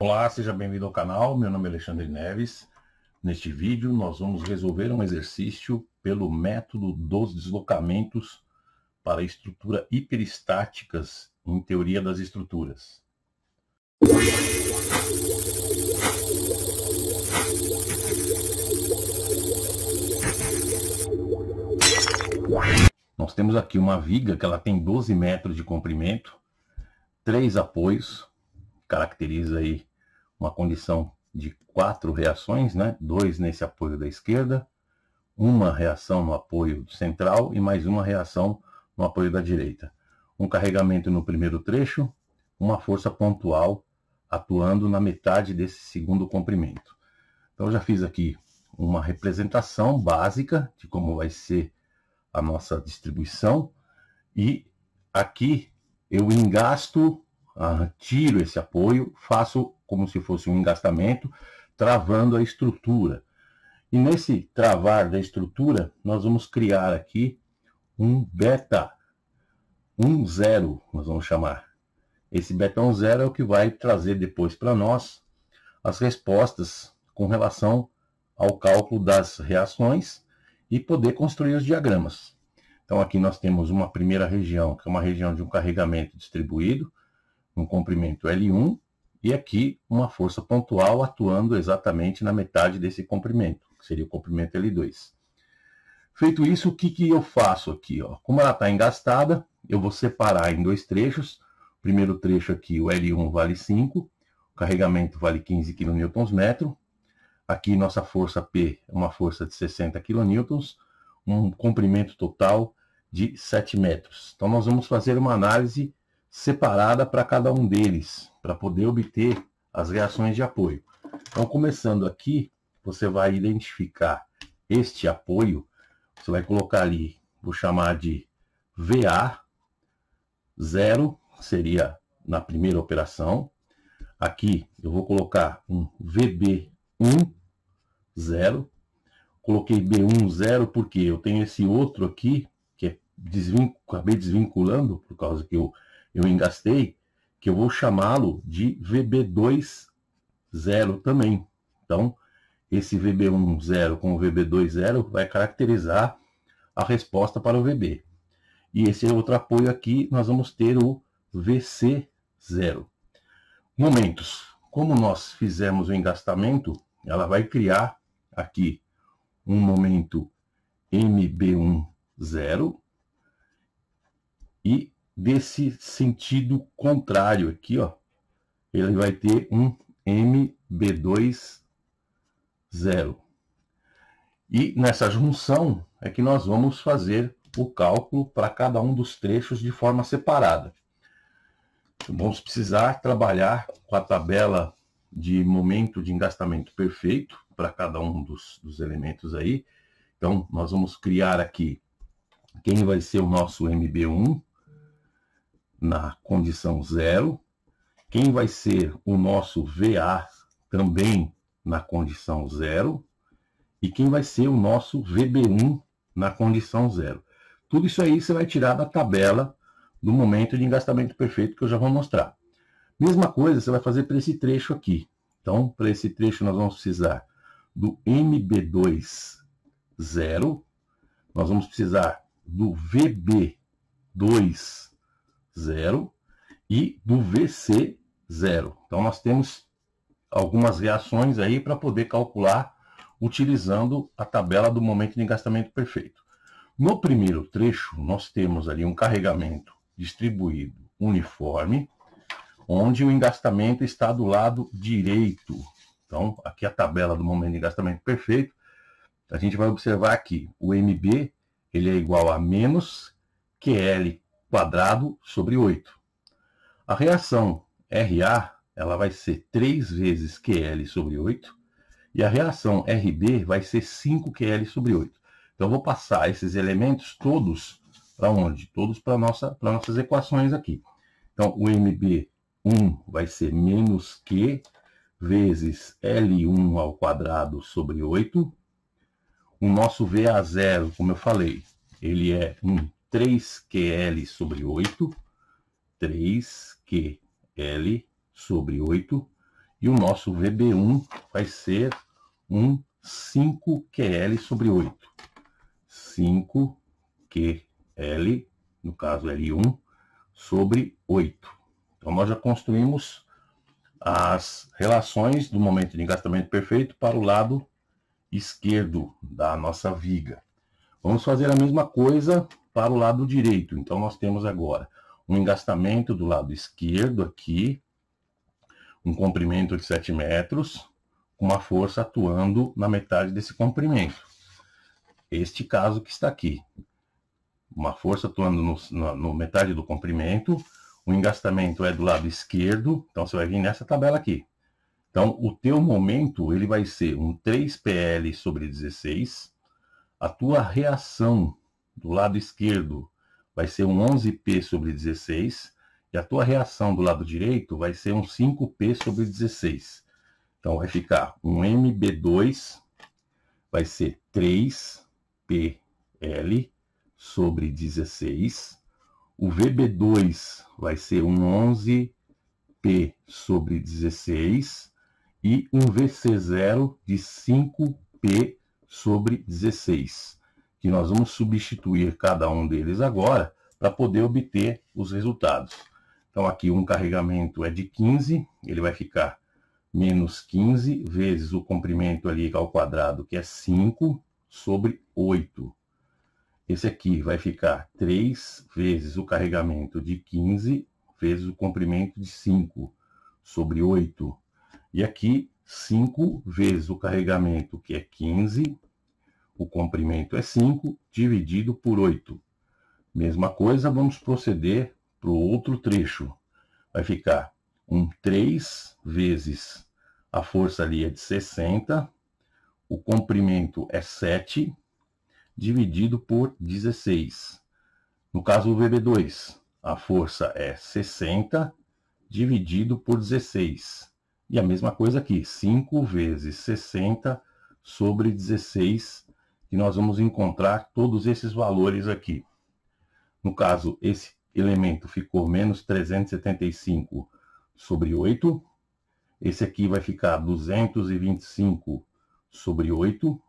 Olá, seja bem-vindo ao canal. Meu nome é Alexandre Neves. Neste vídeo nós vamos resolver um exercício pelo método dos deslocamentos para estrutura hiperestáticas em teoria das estruturas. Nós temos aqui uma viga que ela tem 12 metros de comprimento, três apoios, caracteriza aí uma condição de quatro reações, né? dois nesse apoio da esquerda, uma reação no apoio central e mais uma reação no apoio da direita. Um carregamento no primeiro trecho, uma força pontual atuando na metade desse segundo comprimento. Então, eu já fiz aqui uma representação básica de como vai ser a nossa distribuição e aqui eu engasto uh, tiro esse apoio, faço como se fosse um engastamento, travando a estrutura. E nesse travar da estrutura, nós vamos criar aqui um beta 1,0, nós vamos chamar. Esse beta 1,0 é o que vai trazer depois para nós as respostas com relação ao cálculo das reações e poder construir os diagramas. Então aqui nós temos uma primeira região, que é uma região de um carregamento distribuído, um comprimento L1 e aqui uma força pontual atuando exatamente na metade desse comprimento, que seria o comprimento L2. Feito isso, o que, que eu faço aqui? Ó? Como ela está engastada, eu vou separar em dois trechos. O primeiro trecho aqui, o L1 vale 5, o carregamento vale 15 kNm. Aqui nossa força P é uma força de 60 kN, um comprimento total de 7 metros. Então nós vamos fazer uma análise separada para cada um deles, para poder obter as reações de apoio. Então, começando aqui, você vai identificar este apoio, você vai colocar ali, vou chamar de VA, 0 seria na primeira operação. Aqui eu vou colocar um VB1, zero. Coloquei B1, zero porque eu tenho esse outro aqui, que é desvincul... acabei desvinculando, por causa que eu eu engastei, que eu vou chamá-lo de VB20 também. Então, esse VB10 com o VB20 vai caracterizar a resposta para o VB. E esse é outro apoio aqui, nós vamos ter o VC0. Momentos. Como nós fizemos o engastamento, ela vai criar aqui um momento MB10 e desse sentido contrário aqui, ó. Ele vai ter um MB2 zero. E nessa junção é que nós vamos fazer o cálculo para cada um dos trechos de forma separada. Vamos precisar trabalhar com a tabela de momento de engastamento perfeito para cada um dos, dos elementos aí. Então, nós vamos criar aqui quem vai ser o nosso MB1, na condição zero, quem vai ser o nosso VA também na condição zero, e quem vai ser o nosso VB1 na condição zero. Tudo isso aí você vai tirar da tabela do momento de engastamento perfeito que eu já vou mostrar. Mesma coisa você vai fazer para esse trecho aqui. Então, para esse trecho nós vamos precisar do MB2 0, nós vamos precisar do VB2 0 e do VC 0. Então nós temos algumas reações aí para poder calcular utilizando a tabela do momento de engastamento perfeito. No primeiro trecho, nós temos ali um carregamento distribuído uniforme, onde o engastamento está do lado direito. Então, aqui a tabela do momento de engastamento perfeito, a gente vai observar aqui, o MB ele é igual a menos QL quadrado sobre 8. A reação RA ela vai ser 3 vezes QL sobre 8 e a reação RB vai ser 5 QL sobre 8. Então eu vou passar esses elementos todos para onde? Todos para nossa, nossas equações aqui. Então o MB1 vai ser menos Q vezes L1 ao quadrado sobre 8. O nosso VA0, como eu falei, ele é um 3QL sobre 8, 3QL sobre 8, e o nosso VB1 vai ser um 5QL sobre 8. 5QL, no caso L1, sobre 8. Então, nós já construímos as relações do momento de engastamento perfeito para o lado esquerdo da nossa viga. Vamos fazer a mesma coisa para o lado direito. Então, nós temos agora um engastamento do lado esquerdo aqui, um comprimento de 7 metros, com uma força atuando na metade desse comprimento. Este caso que está aqui. Uma força atuando no, no metade do comprimento, o engastamento é do lado esquerdo, então você vai vir nessa tabela aqui. Então, o teu momento, ele vai ser um 3PL sobre 16, a tua reação do lado esquerdo vai ser um 11P sobre 16, e a tua reação do lado direito vai ser um 5P sobre 16. Então, vai ficar um MB2, vai ser 3PL sobre 16. O VB2 vai ser um 11P sobre 16. E um VC0 de 5P sobre 16 que nós vamos substituir cada um deles agora para poder obter os resultados. Então aqui um carregamento é de 15, ele vai ficar menos 15 vezes o comprimento ali ao quadrado, que é 5, sobre 8. Esse aqui vai ficar 3 vezes o carregamento de 15 vezes o comprimento de 5 sobre 8. E aqui 5 vezes o carregamento, que é 15, o comprimento é 5 dividido por 8. Mesma coisa, vamos proceder para o outro trecho. Vai ficar um 3 vezes a força ali é de 60, o comprimento é 7, dividido por 16. No caso do VB2, a força é 60, dividido por 16. E a mesma coisa aqui, 5 vezes 60 sobre 16 dividido que nós vamos encontrar todos esses valores aqui. No caso, esse elemento ficou menos 375 sobre 8. Esse aqui vai ficar 225 sobre 8.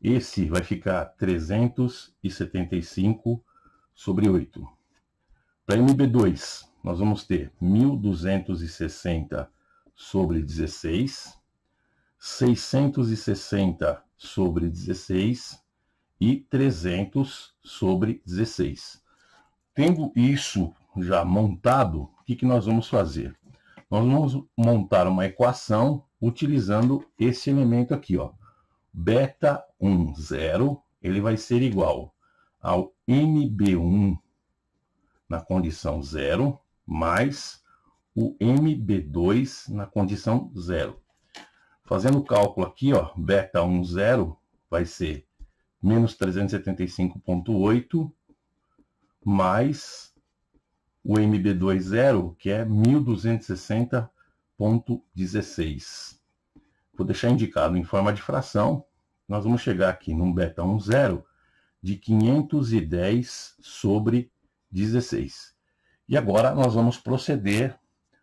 Esse vai ficar 375 sobre 8. Para MB2, nós vamos ter 1260 sobre 16, 660 sobre sobre 16 e 300 sobre 16. Tendo isso já montado, o que, que nós vamos fazer? Nós vamos montar uma equação utilizando esse elemento aqui, ó. Beta 1, 0, ele vai ser igual ao MB1 na condição 0, mais o MB2 na condição 0. Fazendo o cálculo aqui, ó, beta 10 vai ser menos 375,8 mais o MB20, que é 1260,16. Vou deixar indicado em forma de fração. Nós vamos chegar aqui num beta 10 de 510 sobre 16. E agora nós vamos proceder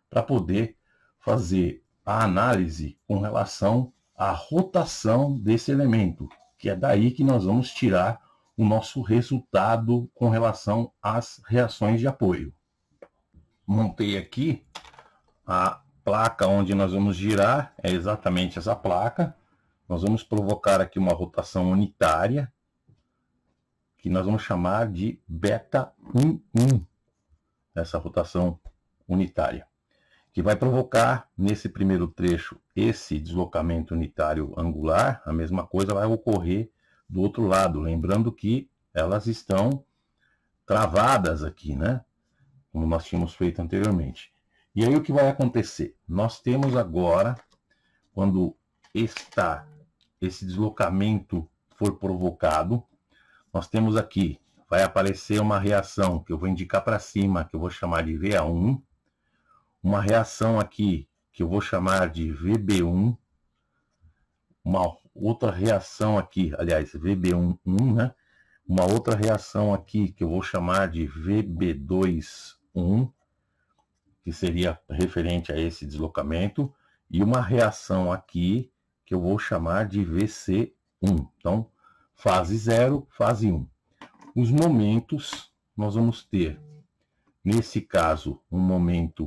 para poder fazer a análise com relação à rotação desse elemento, que é daí que nós vamos tirar o nosso resultado com relação às reações de apoio. Montei aqui a placa onde nós vamos girar, é exatamente essa placa. Nós vamos provocar aqui uma rotação unitária, que nós vamos chamar de beta 11, essa rotação unitária que vai provocar nesse primeiro trecho esse deslocamento unitário angular, a mesma coisa vai ocorrer do outro lado, lembrando que elas estão travadas aqui, né? Como nós tínhamos feito anteriormente. E aí o que vai acontecer? Nós temos agora, quando está esse deslocamento for provocado, nós temos aqui, vai aparecer uma reação que eu vou indicar para cima, que eu vou chamar de VA1, uma reação aqui que eu vou chamar de VB1, uma outra reação aqui, aliás, VB11, né? Uma outra reação aqui que eu vou chamar de VB21, que seria referente a esse deslocamento, e uma reação aqui que eu vou chamar de VC1. Então, fase 0, fase 1. Um. Os momentos, nós vamos ter, nesse caso, um momento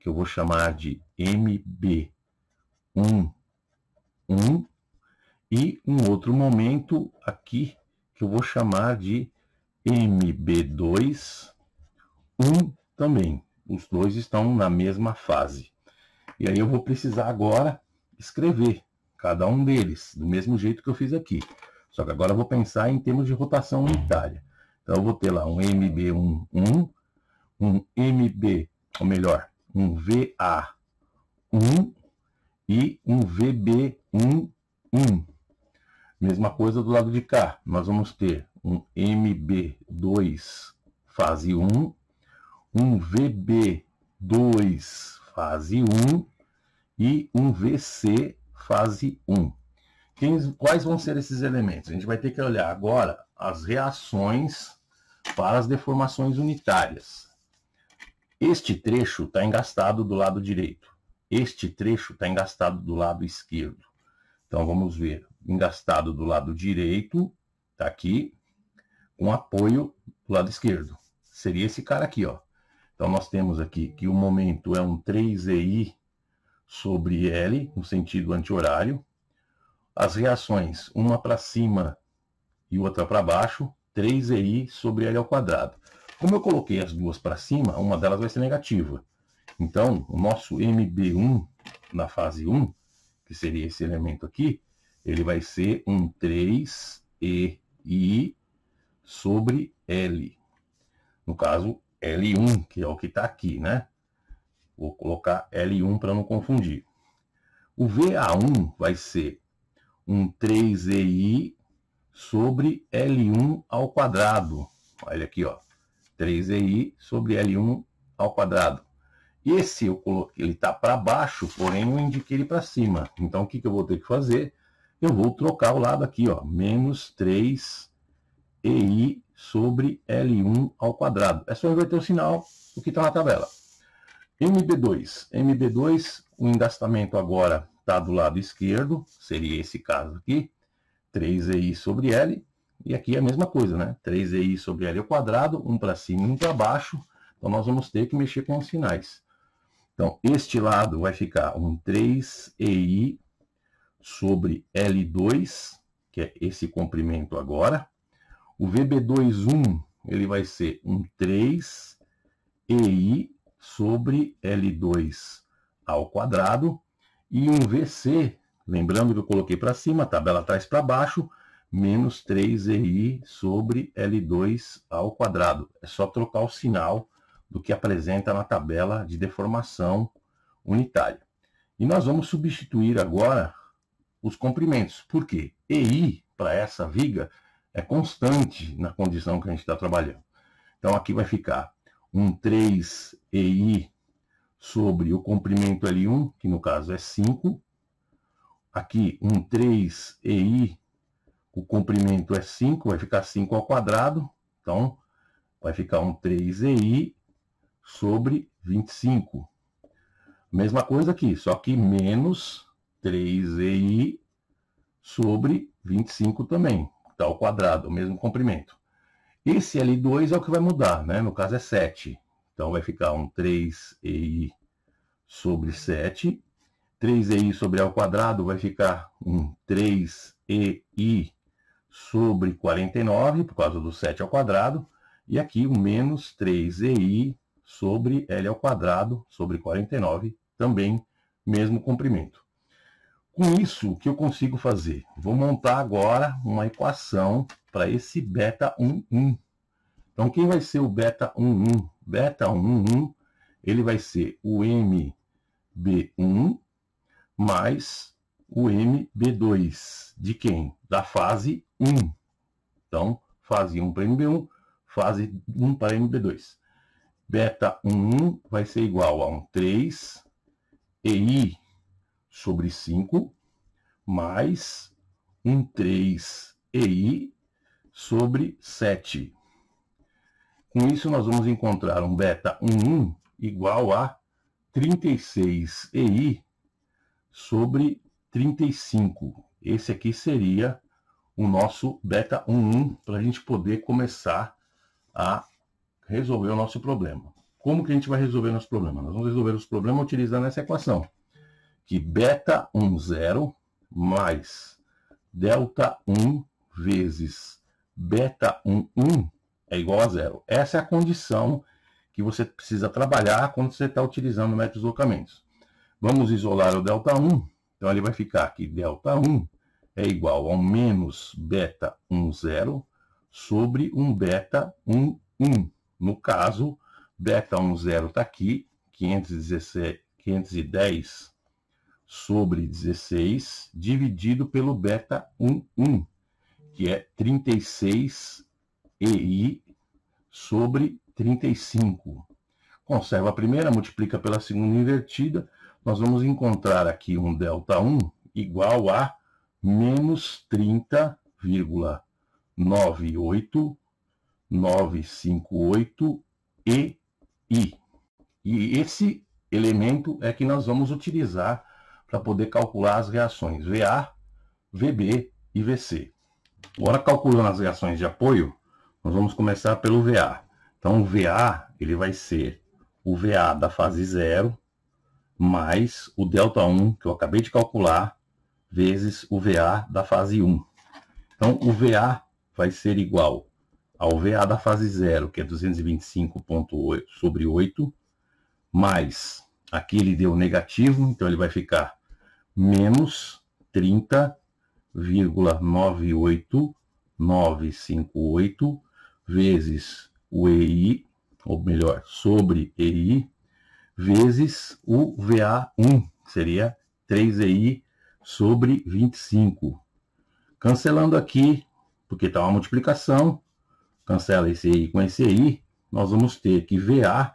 que eu vou chamar de mb 11 e um outro momento aqui que eu vou chamar de mb 21 também. Os dois estão na mesma fase. E aí eu vou precisar agora escrever cada um deles, do mesmo jeito que eu fiz aqui. Só que agora eu vou pensar em termos de rotação unitária. Então eu vou ter lá um MB11, um MB, ou melhor, um VA1 e um VB11. Mesma coisa do lado de cá, nós vamos ter um MB2 fase 1, um VB2 fase 1 e um VC fase 1. Quem, quais vão ser esses elementos? A gente vai ter que olhar agora as reações para as deformações unitárias. Este trecho está engastado do lado direito. Este trecho está engastado do lado esquerdo. Então vamos ver. Engastado do lado direito, está aqui, com apoio do lado esquerdo. Seria esse cara aqui, ó. Então nós temos aqui que o momento é um 3EI sobre L, no sentido anti-horário. As reações, uma para cima e outra para baixo, 3EI sobre L ao quadrado. Como eu coloquei as duas para cima, uma delas vai ser negativa. Então, o nosso MB1 na fase 1, que seria esse elemento aqui, ele vai ser um 3EI sobre L. No caso, L1, que é o que está aqui, né? Vou colocar L1 para não confundir. O VA1 vai ser um 3EI sobre L1 ao quadrado. Olha aqui, ó. 3EI sobre L1 ao quadrado. Esse eu coloquei, ele está para baixo, porém eu indiquei ele para cima. Então o que, que eu vou ter que fazer? Eu vou trocar o lado aqui, ó, menos 3EI sobre L1 ao quadrado. É só inverter o sinal do que está na tabela. MB2. MB2, o engastamento agora está do lado esquerdo, seria esse caso aqui, 3EI sobre L, e aqui é a mesma coisa, né? 3 ei sobre L ao quadrado, um para cima e um para baixo. Então, nós vamos ter que mexer com os sinais. Então, este lado vai ficar um 3EI sobre L2, que é esse comprimento agora. O VB21, ele vai ser um 3EI sobre L2 ao quadrado. E um VC, lembrando que eu coloquei para cima, a tabela traz para baixo, menos 3EI sobre L2 ao quadrado. É só trocar o sinal do que apresenta na tabela de deformação unitária. E nós vamos substituir agora os comprimentos, Por quê? EI para essa viga é constante na condição que a gente está trabalhando. Então aqui vai ficar um 3EI sobre o comprimento L1, que no caso é 5. Aqui um 3EI o comprimento é 5, vai ficar 5 ao quadrado, então vai ficar um 3EI sobre 25. Mesma coisa aqui, só que menos 3EI sobre 25 também, está ao quadrado, o mesmo comprimento. Esse L2 é o que vai mudar, né? no caso é 7. Então vai ficar um 3EI sobre 7. 3EI sobre ao quadrado vai ficar um 3EI sobre 49, por causa do 7 ao quadrado, e aqui o menos 3EI sobre L ao quadrado sobre 49, também mesmo comprimento. Com isso, o que eu consigo fazer? Vou montar agora uma equação para esse beta 1, 1. Então, quem vai ser o beta 1, 1? Beta 1, 1, ele vai ser o MB1 mais o MB2. De quem? Da fase 1. Então, fase 1 para MB1, fase 1 para MB2. Beta 1 vai ser igual a um 3 EI sobre 5 mais um 3 EI sobre 7. Com isso, nós vamos encontrar um beta 1 igual a 36 EI sobre 35. Esse aqui seria o nosso beta 11 para a gente poder começar a resolver o nosso problema. Como que a gente vai resolver o nosso problema? Nós vamos resolver os problemas utilizando essa equação, que beta 1, 0, mais delta 1 vezes beta 1, 1 é igual a zero. Essa é a condição que você precisa trabalhar quando você está utilizando métodos deslocamentos. Vamos isolar o delta 1 então ele vai ficar aqui, delta 1 é igual ao menos beta 1, 0 sobre um beta 1, 1. No caso, beta 1, 0 está aqui, 516, 510 sobre 16, dividido pelo beta 1, 1, que é 36 EI sobre 35. Conserva a primeira, multiplica pela segunda invertida, nós vamos encontrar aqui um delta 1 igual a menos 30,98958 EI. E esse elemento é que nós vamos utilizar para poder calcular as reações VA, VB e VC. Agora, calculando as reações de apoio, nós vamos começar pelo VA. Então, o VA ele vai ser o VA da fase zero mais o delta 1 que eu acabei de calcular, vezes o VA da fase 1. Então, o VA vai ser igual ao VA da fase 0, que é 225,8 sobre 8, mais, aqui ele deu negativo, então ele vai ficar menos 30,98958 vezes o EI, ou melhor, sobre EI, vezes o VA1, seria 3EI sobre 25. Cancelando aqui, porque está uma multiplicação, cancela esse I com esse I, nós vamos ter que VA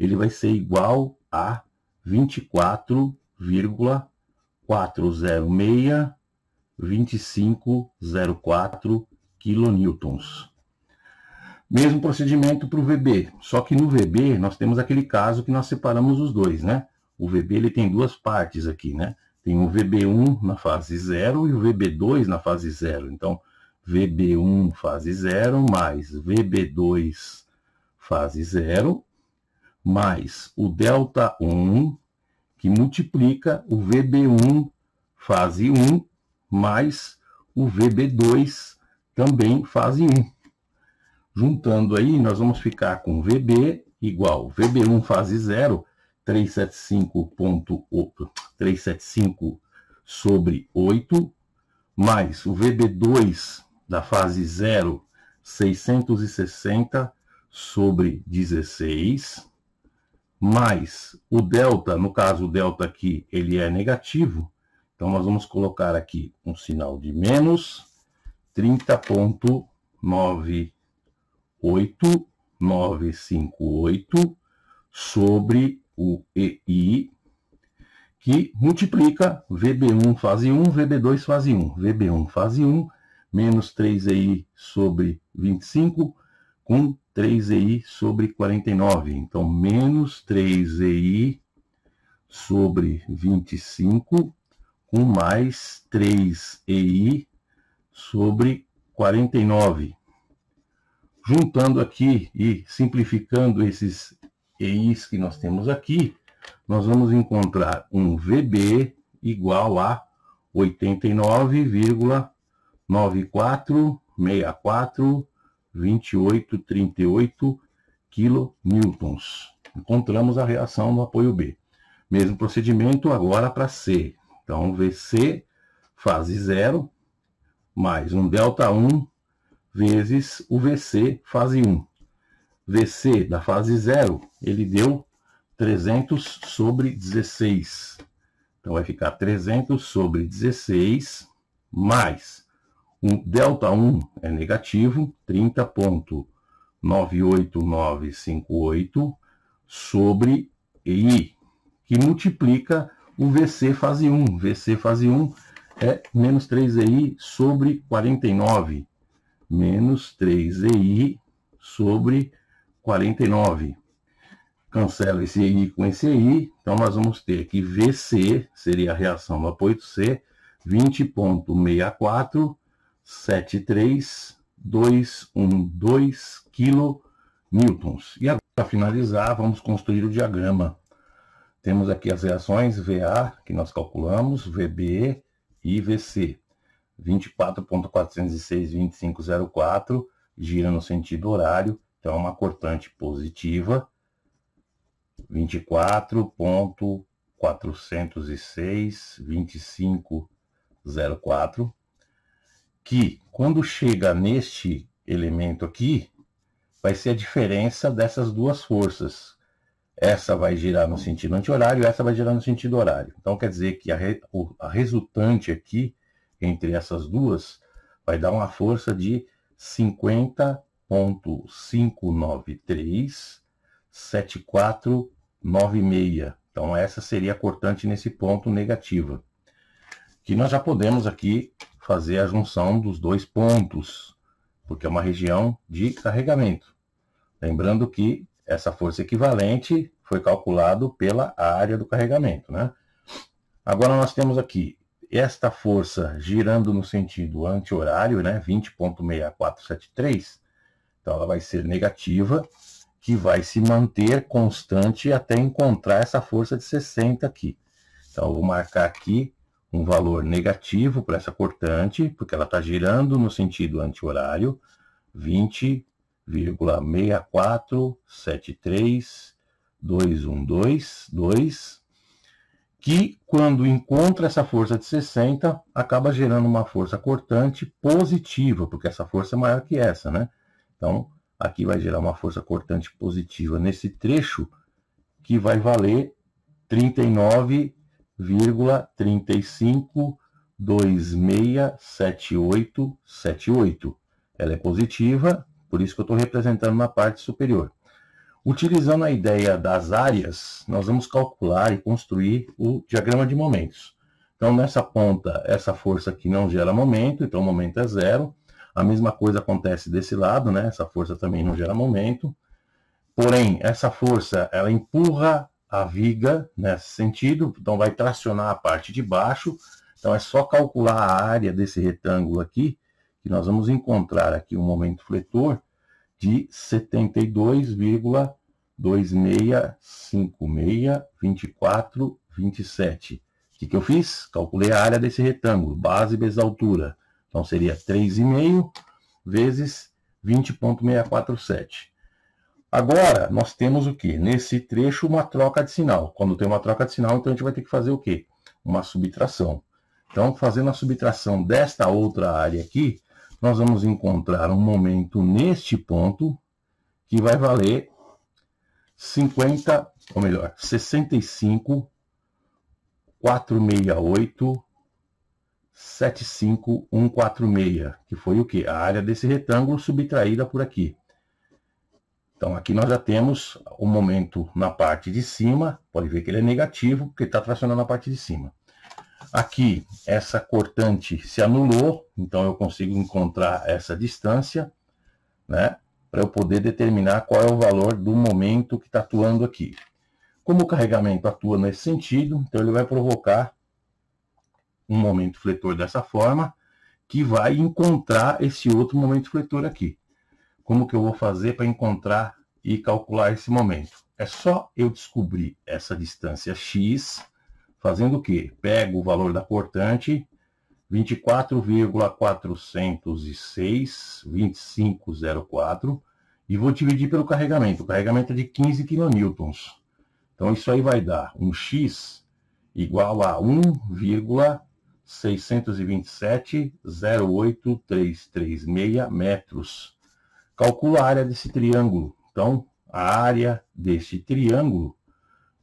ele vai ser igual a 24,406 2504 quilonewtons. Mesmo procedimento para o VB, só que no VB nós temos aquele caso que nós separamos os dois, né? O VB ele tem duas partes aqui, né? Tem o VB1 na fase 0 e o VB2 na fase 0. Então, VB1 fase 0 mais VB2 fase 0 mais o delta 1 que multiplica o VB1 fase 1 mais o VB2 também fase 1. Juntando aí, nós vamos ficar com VB igual VB1 fase 0, 375, sobre 8, mais o VB2 da fase 0, 660 sobre 16, mais o delta, no caso o delta aqui, ele é negativo, então nós vamos colocar aqui um sinal de menos 30.9 8958 sobre o EI, que multiplica VB1 fase 1, VB2 fase 1. VB1 fase 1 menos 3EI sobre 25 com 3EI sobre 49. Então, menos 3EI sobre 25 com mais 3EI sobre 49 juntando aqui e simplificando esses EIs que nós temos aqui, nós vamos encontrar um VB igual a 89,94642838 kN. Encontramos a reação no apoio B. Mesmo procedimento agora para C. Então, VC fase zero mais um delta 1 vezes o VC fase 1. VC da fase 0, ele deu 300 sobre 16. Então vai ficar 300 sobre 16 mais um delta 1 é negativo, 30.98958 sobre I, que multiplica o VC fase 1. VC fase 1 é menos 3EI sobre 49 menos 3EI sobre 49. Cancela esse EI com esse EI, então nós vamos ter que VC, seria a reação do apoio C, 20.6473212 kN. E agora, para finalizar, vamos construir o diagrama. Temos aqui as reações VA, que nós calculamos, VB e VC. 24.406,2504 gira no sentido horário, então é uma cortante positiva. 24.406,2504 que quando chega neste elemento aqui, vai ser a diferença dessas duas forças. Essa vai girar no sentido anti-horário, essa vai girar no sentido horário. Então quer dizer que a, re, a resultante aqui entre essas duas vai dar uma força de 50.593.7496. Então essa seria a cortante nesse ponto negativa. Que nós já podemos aqui fazer a junção dos dois pontos, porque é uma região de carregamento. Lembrando que essa força equivalente foi calculado pela área do carregamento, né? Agora nós temos aqui esta força girando no sentido anti-horário, né, 20.6473, então ela vai ser negativa, que vai se manter constante até encontrar essa força de 60 aqui. Então eu vou marcar aqui um valor negativo para essa cortante, porque ela está girando no sentido anti-horário, 20,6473212, que, quando encontra essa força de 60, acaba gerando uma força cortante positiva, porque essa força é maior que essa, né? Então, aqui vai gerar uma força cortante positiva nesse trecho, que vai valer 39,35267878. Ela é positiva, por isso que eu estou representando na parte superior. Utilizando a ideia das áreas, nós vamos calcular e construir o diagrama de momentos. Então, nessa ponta, essa força aqui não gera momento, então o momento é zero. A mesma coisa acontece desse lado, né? Essa força também não gera momento. Porém, essa força, ela empurra a viga nesse sentido, então vai tracionar a parte de baixo. Então, é só calcular a área desse retângulo aqui, que nós vamos encontrar aqui um momento fletor de 72, 2656, 24, O que, que eu fiz? Calculei a área desse retângulo, base vezes altura. Então seria 3,5 vezes 20,647. Agora, nós temos o que? Nesse trecho, uma troca de sinal. Quando tem uma troca de sinal, então a gente vai ter que fazer o quê? Uma subtração. Então, fazendo a subtração desta outra área aqui, nós vamos encontrar um momento neste ponto que vai valer 50, ou melhor, 65 468 75146, que foi o que? A área desse retângulo subtraída por aqui. Então, aqui nós já temos o momento na parte de cima, pode ver que ele é negativo, porque está tracionando na parte de cima. Aqui, essa cortante se anulou, então eu consigo encontrar essa distância, né? para eu poder determinar qual é o valor do momento que está atuando aqui. Como o carregamento atua nesse sentido, então ele vai provocar um momento fletor dessa forma, que vai encontrar esse outro momento fletor aqui. Como que eu vou fazer para encontrar e calcular esse momento? É só eu descobrir essa distância x, fazendo o quê? Pego o valor da cortante 24,406 2504 e vou dividir pelo carregamento. O carregamento é de 15 kN. Então isso aí vai dar um x igual a 1,627,08336 metros. Calcula a área desse triângulo. Então, a área deste triângulo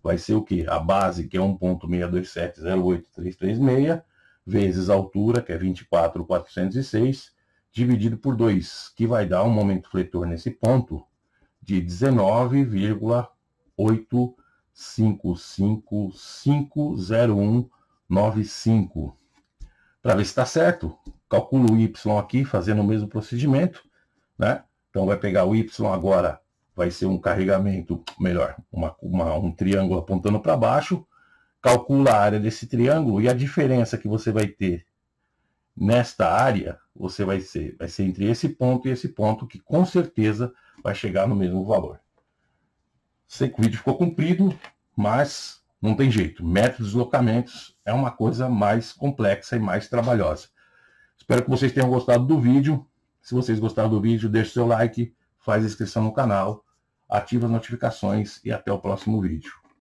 vai ser o quê? A base, que é 1,627,08336, vezes a altura, que é 24,406, dividido por 2, que vai dar um momento fletor nesse ponto de 19,85550195. Para ver se está certo, calculo o Y aqui, fazendo o mesmo procedimento, né? Então vai pegar o Y agora, vai ser um carregamento, melhor, uma, uma um triângulo apontando para baixo, calcula a área desse triângulo e a diferença que você vai ter nesta área, você vai ser, vai ser entre esse ponto e esse ponto, que com certeza vai chegar no mesmo valor. Sei que o vídeo ficou comprido, mas não tem jeito. Método de deslocamentos é uma coisa mais complexa e mais trabalhosa. Espero que vocês tenham gostado do vídeo. Se vocês gostaram do vídeo, deixe seu like, faz inscrição no canal, ativa as notificações e até o próximo vídeo.